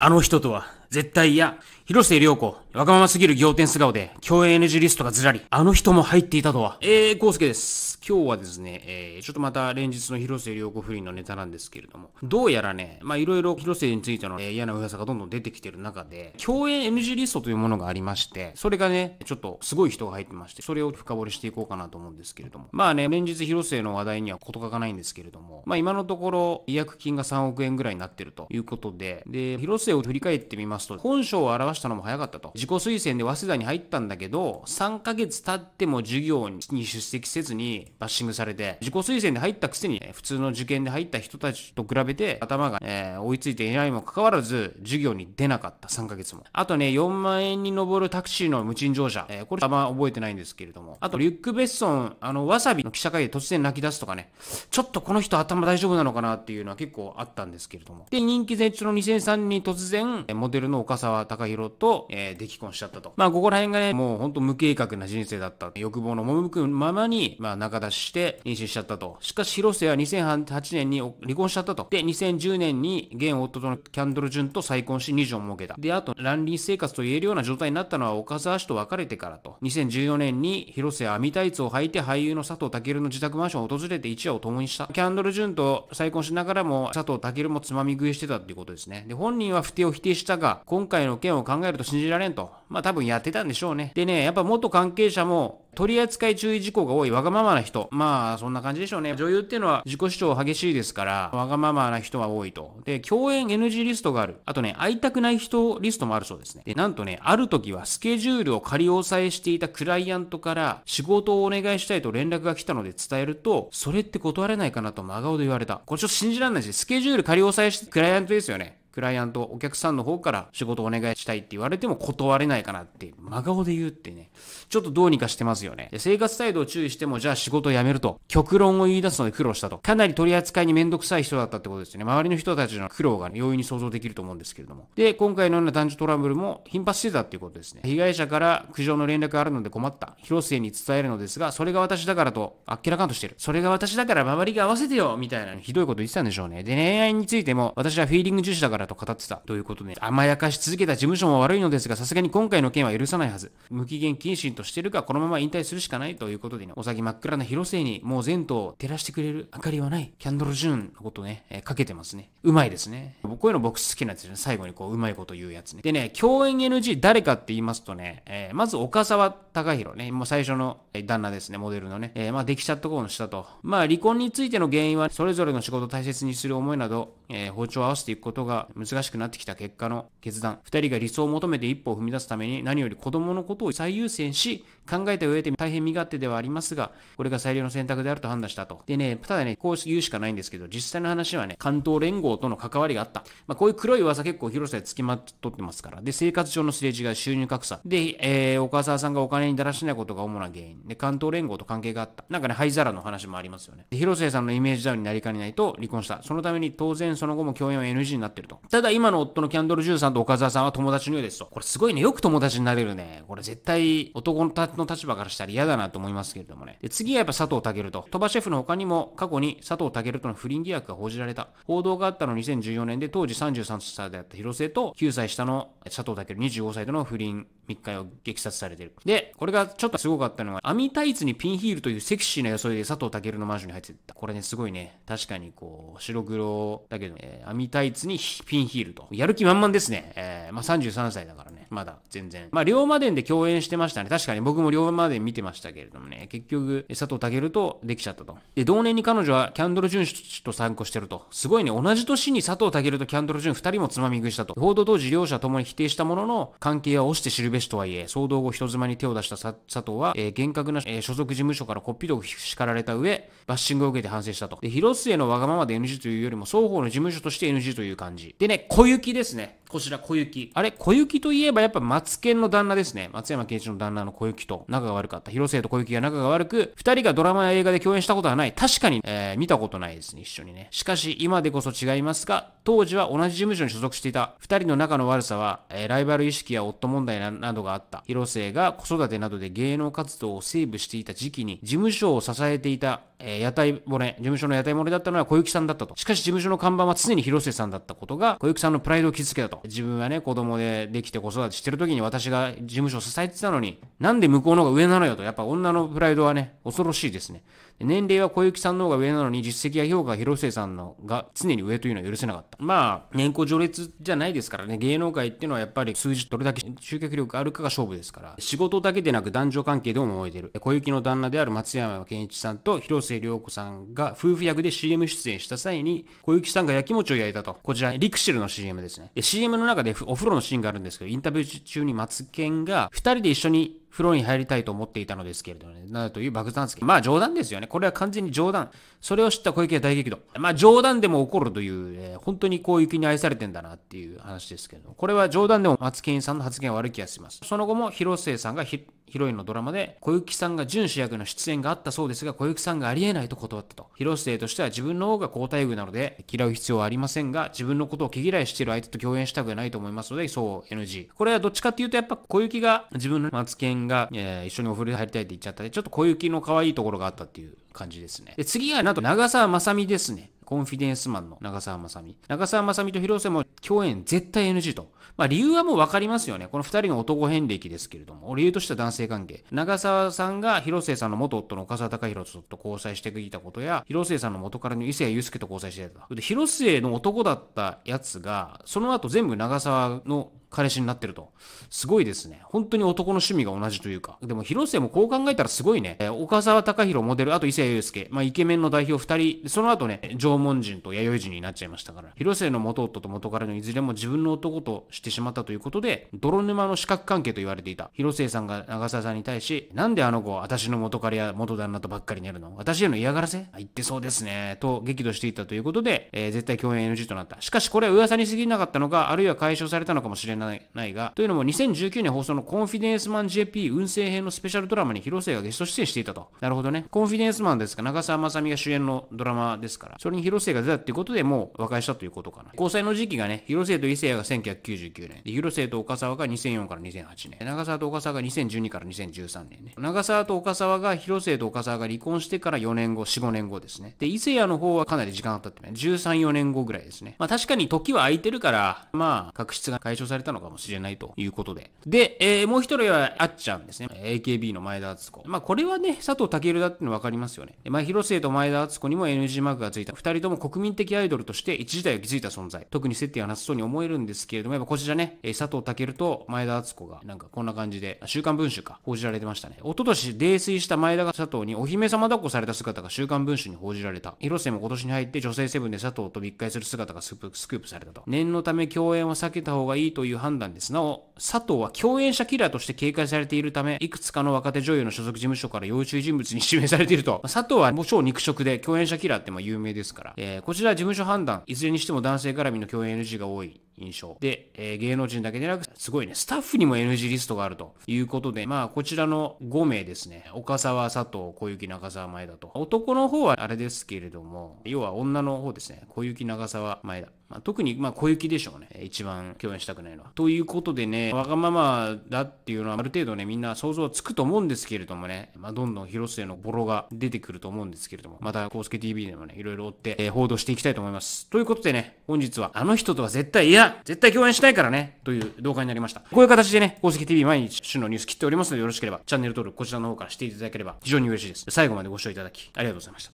あの人とは絶対嫌。広瀬良子。わがまますぎる仰天素顔で、共演 NG リストがずらり。あの人も入っていたとは。えー、こうすけです。今日はですね、えー、ちょっとまた連日の広末良子不倫のネタなんですけれども、どうやらね、まあいろいろ広末についての、えー、嫌な噂がどんどん出てきてる中で、共演 NG リストというものがありまして、それがね、ちょっとすごい人が入ってまして、それを深掘りしていこうかなと思うんですけれども。まあね、連日広末の話題には事欠かないんですけれども、まあ今のところ、違約金が3億円ぐらいになってるということで、で、広末を振り返ってみますと、本性を表したのも早かったと。己推薦で早稲田に入ったんだけど、3ヶ月経っても授業に出席せずにバッシングされて、自己推薦で入ったくせに、普通の受験で入った人たちと比べて、頭が、えー、追いついていないにもかかわらず、授業に出なかった、3ヶ月も。あとね、4万円に上るタクシーの無賃乗車。えー、これあんま覚えてないんですけれども。あと、リュック・ベッソン、あの、わさびの記者会で突然泣き出すとかね、ちょっとこの人頭大丈夫なのかなっていうのは結構あったんですけれども。で、人気絶頂の2003年に突然、モデルの岡沢隆弘と、えー、出既婚しちゃったと。まあ、ここら辺がね、もうほんと無計画な人生だった。欲望の赴くままに、まあ、仲出しして妊娠しちゃったと。しかし、広瀬は2008年に離婚しちゃったと。で、2010年に現夫とのキャンドル・ジュンと再婚し2児を設けた。で、あと、乱立生活と言えるような状態になったのは岡沢氏と別れてからと。2014年に広瀬は網タイツを履いて俳優の佐藤健の自宅マンションを訪れて一夜を共にした。キャンドル・ジュンと再婚しながらも佐藤健もつまみ食いしてたっていうことですね。で、本人は不定を否定したが、今回の件を考えると信じられんとと。まあ多分やってたんでしょうね。でね、やっぱ元関係者も取り扱い注意事項が多いわがままな人。まあ、そんな感じでしょうね。女優っていうのは自己主張激しいですから、わがままな人は多いと。で、共演 NG リストがある。あとね、会いたくない人リストもあるそうですね。で、なんとね、ある時はスケジュールを仮押さえしていたクライアントから、仕事をお願いしたいと連絡が来たので伝えると、それって断れないかなと真顔で言われた。これちょっと信じられないし、スケジュール仮押さえして、クライアントですよね。クライアント、お客さんの方から仕事お願いしたいって言われても断れないかなって、真顔で言うってね、ちょっとどうにかしてますよね。で生活態度を注意しても、じゃあ仕事を辞めると、極論を言い出すので苦労したと。かなり取り扱いにめんどくさい人だったってことですよね。周りの人たちの苦労が、ね、容易に想像できると思うんですけれども。で、今回のような男女トラブルも頻発してたっていうことですね。被害者から苦情の連絡があるので困った。広末に伝えるのですが、それが私だからと、あっけらかんとしてる。それが私だから周りが合わせてよみたいな、ひどいこと言ってたんでしょうね。で、恋愛についても、私はフィーリング重視だからと語ってたということで、甘やかし続けた事務所も悪いのですが、さすがに今回の件は許さないはず。無期限謹慎としてるか、このまま引退するしかないということでね、お先真っ暗な広末に、もう前途を照らしてくれる明かりはない、キャンドルジューンのことね、えー、かけてますね。うまいですね。僕こういうの僕好きなんですよね。最後にこう、うまいこと言うやつね。でね、共演 NG 誰かって言いますとね、えー、まず岡沢隆弘ね、もう最初の旦那ですね、モデルのね、えー、まあできちゃったことの下と。まあ離婚についての原因は、それぞれの仕事を大切にする思いなど、えー、包丁を合わせていくことが、難しくなってきた結果の決断。二人が理想を求めて一歩を踏み出すために何より子供のことを最優先し、考えた上で大変身勝手ではありますが、これが最良の選択であると判断したと。でね、ただね、こう言うしかないんですけど、実際の話はね、関東連合との関わりがあった。まあ、こういう黒い噂結構広瀬つきまとってますから。で、生活上のすれ違い、収入格差。で、えー、岡沢さんがお金にだらしないことが主な原因。で、関東連合と関係があった。なんかね、灰皿の話もありますよね。で、広瀬さんのイメージダウンになりかねないと離婚した。そのために当然その後も共演は NG になってると。ただ今の夫のキャンドル・ジューさんと岡沢さんは友達のようですと。これすごいね。よく友達になれるね。これ絶対男の立場からしたら嫌だなと思いますけれどもね。で、次はやっぱ佐藤健と。鳥羽シェフの他にも過去に佐藤健との不倫疑惑が報じられた。報道があったの2014年で当時33歳であった広瀬と9歳下の佐藤健25歳との不倫密会を撃殺されてる。で、これがちょっとすごかったのは、網タイツにピンヒールというセクシーな装いで佐藤健のマンションに入ってた。これね、すごいね。確かにこう、白黒だけど、えー、網タイツにピンヒールと。やる気満々ですね。えー、まあ、33歳だからね。まだ全然。まあ、龍馬伝で共演してましたね。確かに僕も龍馬伝見てましたけれどもね、結局、佐藤健とできちゃったと。で、同年に彼女はキャンドル・ジュン氏と参考してると。すごいね、同じ年に佐藤健とキャンドル・ジュン2人もつまみ食いしたと。報道当時両者ともに否定したものの、関係は落ちて知るべしとはいえ、騒動後人妻に手を出した佐藤は、えー、厳格な、えー、所属事務所からこっぴどく叱られた上、バッシングを受けて反省したと。で、広末のわがままで NG というよりも、双方の事務所として NG という感じ。でね、小雪ですね。こちら小雪。あれ、小雪といえばやっぱ松健の旦那ですね。松山健一の旦那の小雪と仲が悪かった。広瀬と小雪が仲が悪く、二人がドラマや映画で共演したことはない。確かに、えー、見たことないですね、一緒にね。しかし、今でこそ違いますが、当時は同じ事務所に所属していた。二人の仲の悪さは、えー、ライバル意識や夫問題などがあった。広瀬が子育てなどで芸能活動をセーブしていた時期に、事務所を支えていたえー、屋台漏れ、事務所の屋台漏れだったのは小雪さんだったと。しかし事務所の看板は常に広瀬さんだったことが、小雪さんのプライドを傷つけたと。自分はね、子供でできて子育てしてる時に私が事務所を支えてたのに、なんで向こうの方が上なのよと。やっぱ女のプライドはね、恐ろしいですね。年齢は小雪さんの方が上なのに、実績や評価は広瀬さんのが常に上というのは許せなかった。まあ、年功序列じゃないですからね、芸能界っていうのはやっぱり数字どれだけ集客力があるかが勝負ですから、仕事だけでなく男女関係でも燃えてる。小雪の旦那である松山健一さんと広瀬瀬子さんが夫婦役で CM 出演した際に、小雪さんが焼き餅を焼いたと。こちら、リクシルの CM ですね。CM の中でお風呂のシーンがあるんですけど、インタビュー中にマツケンが、二人で一緒に風呂に入りたいと思っていたのですけれどね、などという爆弾付き。まあ冗談ですよね。これは完全に冗談。それを知った小池は大激怒。まあ冗談でも怒るという、えー、本当にこう雪に愛されてんだなっていう話ですけど、これは冗談でも松健さんの発言は悪い気がします。その後も広末さんがヒロインのドラマで小雪さんが準主役の出演があったそうですが、小雪さんがありえないと断ったと。広末としては自分の方が好待遇なので嫌う必要はありませんが、自分のことを毛嫌いしている相手と共演したくないと思いますので、そう NG。これはどっちかっていうとやっぱ小雪が自分の松健が、えー、一緒にお風呂入りたいって言っちゃったで、ちょっと小雪の可愛いところがあったっていう感じですね。で、次がなんと長澤まさみですね。コンフィデンスマンの長澤まさみ。長澤まさみと広瀬も共演絶対 NG と。まあ理由はもうわかりますよね。この二人の男遍歴ですけれども、理由としては男性関係。長澤さんが広瀬さんの元夫の岡沢隆弘と交際していたことや、広瀬さんの元からの伊勢谷友介と交際していた。で、広瀬の男だったやつが、その後全部長澤の彼氏になってると。すごいですね。本当に男の趣味が同じというか。でも、広末もこう考えたらすごいね。えー、岡沢隆弘モデル、あと伊勢祐介。まあ、イケメンの代表二人。その後ね、縄文人と弥生人になっちゃいましたから。広末の元夫と元彼のいずれも自分の男としてしまったということで、泥沼の視覚関係と言われていた。広末さんが長澤さんに対し、なんであの子、私の元彼や元旦那とばっかり寝るの私への嫌がらせ言ってそうですね。と、激怒していたということで、えー、絶対共演 NG となった。しかし、これは噂に過ぎなかったのか、あるいは解消されたのかもしれない。ないないが、というのも2019年放送のコンフィデンスマン JP 運勢編のスペシャルドラマに広瀬がゲスト出演していたと。なるほどね。コンフィデンスマンですか、長澤まさみが主演のドラマですから、それに広末が出たっていうことでもう和解したということかな。交際の時期がね、広末と伊勢谷が1999年、広末と岡沢が2004から2008年、長澤と岡沢が2012から2013年ね。長澤と岡沢が広末と岡沢が離婚してから4年後、4、5年後ですね。で、伊勢谷の方はかなり時間っ経ってね、13、4年後ぐらいですね。まあ確かに時は空いてるから、まあ確執が解消されたたのかもしれないということで。で、えー、もう一人はあっちゃんですね。AKB の前田敦子。まあ、これはね、佐藤健だっての分かりますよね。まあ、広末と前田敦子にも NG マークがついた。二人とも国民的アイドルとして一時代を築いた存在。特に接点はなさそうに思えるんですけれども、やっぱこちらね、えー、佐藤健と前田敦子が、なんかこんな感じで、週刊文春か、報じられてましたね。一昨年泥酔した前田が佐藤にお姫様抱っこされた姿が週刊文春に報じられた。広末も今年に入って女性セブンで佐藤と密会する姿がスクープされたと。念のため共演は避けた方がいいといういう判断です。なお、佐藤は共演者キラーとして警戒されているため、いくつかの若手女優の所属事務所から要注意人物に指名されていると。佐藤はもう超肉食で、共演者キラーってまあ有名ですから。えー、こちらは事務所判断、いずれにしても男性絡みの共演 NG が多い。印象。で、えー、芸能人だけでなく、すごいね、スタッフにも NG リストがあるということで、まあ、こちらの5名ですね、岡沢佐藤、小雪長沢前だと。男の方はあれですけれども、要は女の方ですね、小雪長沢前だ。まあ、特に、まあ、小雪でしょうね。一番共演したくないのは。ということでね、わがままだっていうのはある程度ね、みんな想像つくと思うんですけれどもね、まあ、どんどん広末のボロが出てくると思うんですけれども、また、コうスケ TV でもね、いろいろ追って、えー、報道していきたいと思います。ということでね、本日は、あの人とは絶対嫌絶対共演しないからねという動画になりました。こういう形でね、宝石 TV 毎日旬のニュース切っておりますので、よろしければチャンネル登録こちらの方からしていただければ非常に嬉しいです。最後までご視聴いただきありがとうございました。